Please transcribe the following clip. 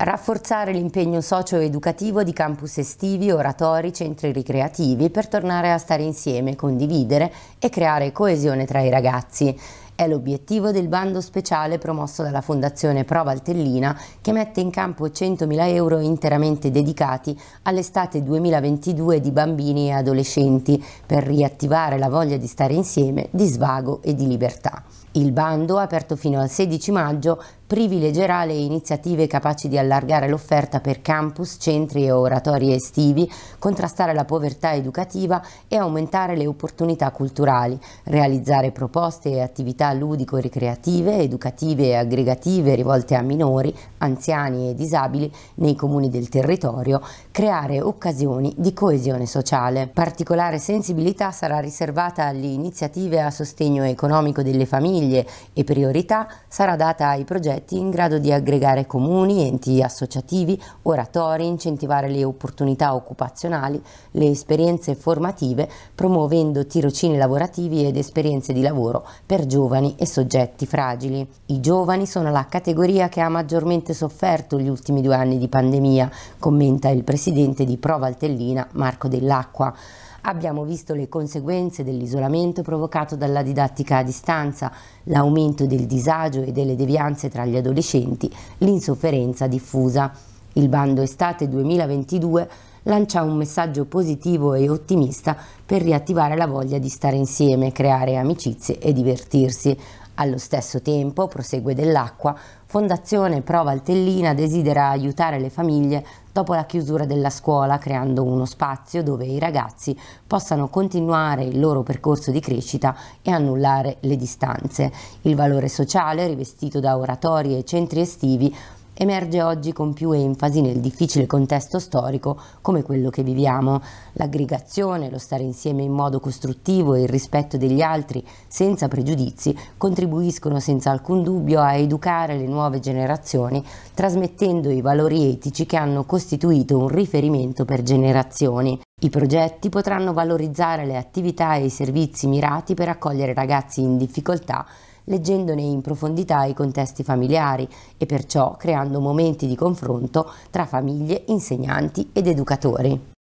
Rafforzare l'impegno socio-educativo di campus estivi, oratori, centri ricreativi per tornare a stare insieme, condividere e creare coesione tra i ragazzi. È l'obiettivo del bando speciale promosso dalla Fondazione Pro Valtellina che mette in campo 100.000 euro interamente dedicati all'estate 2022 di bambini e adolescenti per riattivare la voglia di stare insieme, di svago e di libertà. Il bando, aperto fino al 16 maggio, privilegerà le iniziative capaci di allargare l'offerta per campus, centri e oratori estivi, contrastare la povertà educativa e aumentare le opportunità culturali, realizzare proposte e attività ludico-ricreative, educative e aggregative rivolte a minori, anziani e disabili nei comuni del territorio, creare occasioni di coesione sociale. Particolare sensibilità sarà riservata alle iniziative a sostegno economico delle famiglie e priorità sarà data ai progetti in grado di aggregare comuni, enti associativi, oratori, incentivare le opportunità occupazionali, le esperienze formative, promuovendo tirocini lavorativi ed esperienze di lavoro per giovani giovani e soggetti fragili. I giovani sono la categoria che ha maggiormente sofferto gli ultimi due anni di pandemia, commenta il presidente di Pro Valtellina Marco Dell'Acqua. Abbiamo visto le conseguenze dell'isolamento provocato dalla didattica a distanza, l'aumento del disagio e delle devianze tra gli adolescenti, l'insofferenza diffusa. Il bando estate 2022 lancia un messaggio positivo e ottimista per riattivare la voglia di stare insieme, creare amicizie e divertirsi. Allo stesso tempo, prosegue dell'acqua, Fondazione Pro Valtellina desidera aiutare le famiglie dopo la chiusura della scuola creando uno spazio dove i ragazzi possano continuare il loro percorso di crescita e annullare le distanze. Il valore sociale rivestito da oratori e centri estivi emerge oggi con più enfasi nel difficile contesto storico come quello che viviamo. L'aggregazione, lo stare insieme in modo costruttivo e il rispetto degli altri senza pregiudizi contribuiscono senza alcun dubbio a educare le nuove generazioni trasmettendo i valori etici che hanno costituito un riferimento per generazioni. I progetti potranno valorizzare le attività e i servizi mirati per accogliere ragazzi in difficoltà leggendone in profondità i contesti familiari e perciò creando momenti di confronto tra famiglie, insegnanti ed educatori.